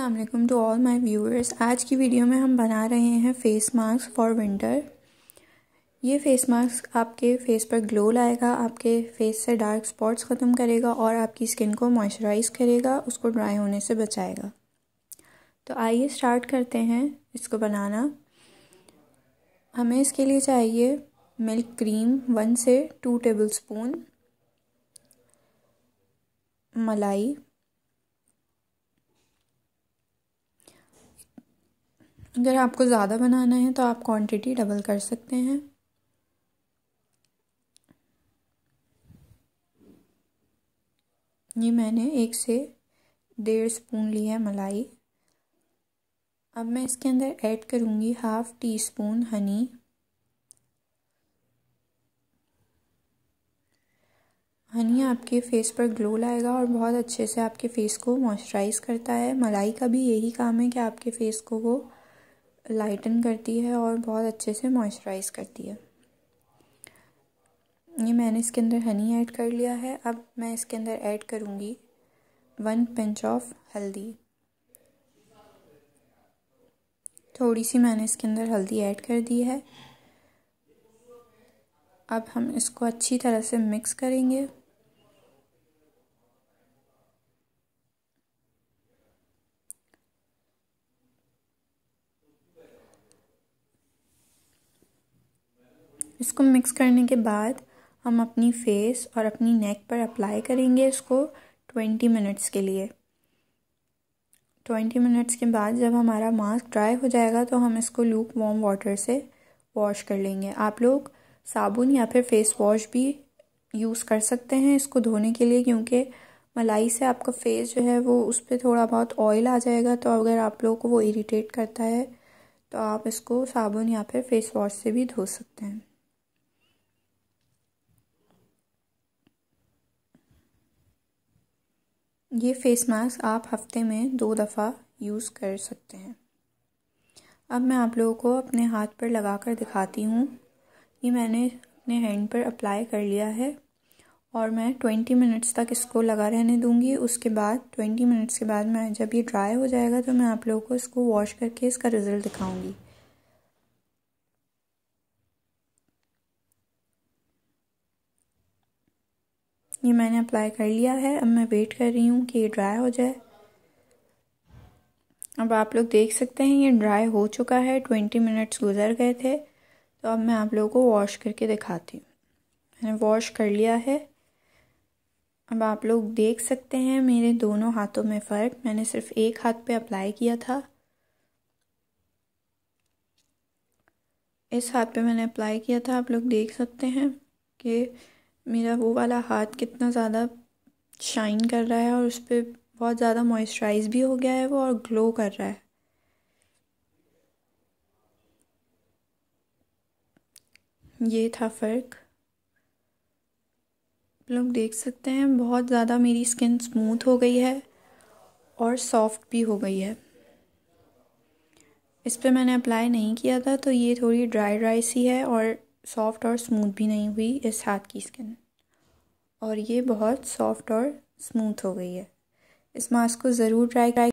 अल्लाम to all my viewers आज की वीडियो में हम बना रहे हैं फेस मास्क फॉर विंटर ये फेस मास्क आपके फेस पर ग्लो लाएगा आपके फेस से डार्क स्पॉट्स ख़त्म करेगा और आपकी स्किन को मॉइस्चराइज करेगा उसको ड्राई होने से बचाएगा तो आइए स्टार्ट करते हैं इसको बनाना हमें इसके लिए चाहिए मिल्क क्रीम वन से टू टेबल स्पून मलाई अगर आपको ज़्यादा बनाना है तो आप क्वांटिटी डबल कर सकते हैं ये मैंने एक से डेढ़ स्पून ली है मलाई अब मैं इसके अंदर ऐड करूँगी half teaspoon honey honey आपके फेस पर ग्लो लाएगा और बहुत अच्छे से आपके फेस को मॉइस्चराइज़ करता है मलाई का भी यही काम है कि आपके फेस को वो लाइटन करती है और बहुत अच्छे से मॉइस्चराइज करती है ये मैंने इसके अंदर हनी ऐड कर लिया है अब मैं इसके अंदर ऐड करूँगी वन पिंच ऑफ हल्दी थोड़ी सी मैंने इसके अंदर हल्दी ऐड कर दी है अब हम इसको अच्छी तरह से मिक्स करेंगे इसको मिक्स करने के बाद हम अपनी फेस और अपनी नेक पर अप्लाई करेंगे इसको ट्वेंटी मिनट्स के लिए ट्वेंटी मिनट्स के बाद जब हमारा मास्क ड्राई हो जाएगा तो हम इसको लूक वॉम वाटर से वॉश कर लेंगे आप लोग साबुन या फिर फेस वॉश भी यूज़ कर सकते हैं इसको धोने के लिए क्योंकि मलाई से आपका फेस जो है वो उस पर थोड़ा बहुत ऑयल आ जाएगा तो अगर आप लोगों को वो इरीटेट करता है तो आप इसको साबुन या फिर फेस वॉश से भी धो सकते हैं ये फेस मास्क आप हफ्ते में दो दफ़ा यूज़ कर सकते हैं अब मैं आप लोगों को अपने हाथ पर लगा कर दिखाती हूँ ये मैंने अपने हैंड पर अप्लाई कर लिया है और मैं ट्वेंटी मिनट्स तक इसको लगा रहने दूँगी उसके बाद ट्वेंटी मिनट्स के बाद मैं जब ये ड्राई हो जाएगा तो मैं आप लोगों को इसको वॉश करके इसका रिज़ल्ट दिखाऊँगी ये मैंने अप्लाई कर लिया है अब मैं वेट कर रही हूँ कि ये ड्राई हो जाए अब आप लोग देख सकते हैं ये ड्राई हो चुका है ट्वेंटी मिनट्स गुजर गए थे तो अब मैं आप लोगों को वॉश करके दिखाती हूँ मैंने वॉश कर लिया है अब आप लोग देख सकते हैं मेरे दोनों हाथों में फ़र्क मैंने सिर्फ एक हाथ पे अप्लाई किया था इस हाथ पे मैंने अप्लाई किया था आप लोग देख सकते हैं कि मेरा वो वाला हाथ कितना ज़्यादा शाइन कर रहा है और उस पर बहुत ज़्यादा मॉइस्चराइज भी हो गया है वो और ग्लो कर रहा है ये था फ़र्क लोग देख सकते हैं बहुत ज़्यादा मेरी स्किन स्मूथ हो गई है और सॉफ्ट भी हो गई है इस पर मैंने अप्लाई नहीं किया था तो ये थोड़ी ड्राई ड्राई सी है और सॉफ्ट और स्मूथ भी नहीं हुई इस हाथ की स्किन और ये बहुत सॉफ्ट और स्मूथ हो गई है इस मास्क को ज़रूर ट्राई ट्राई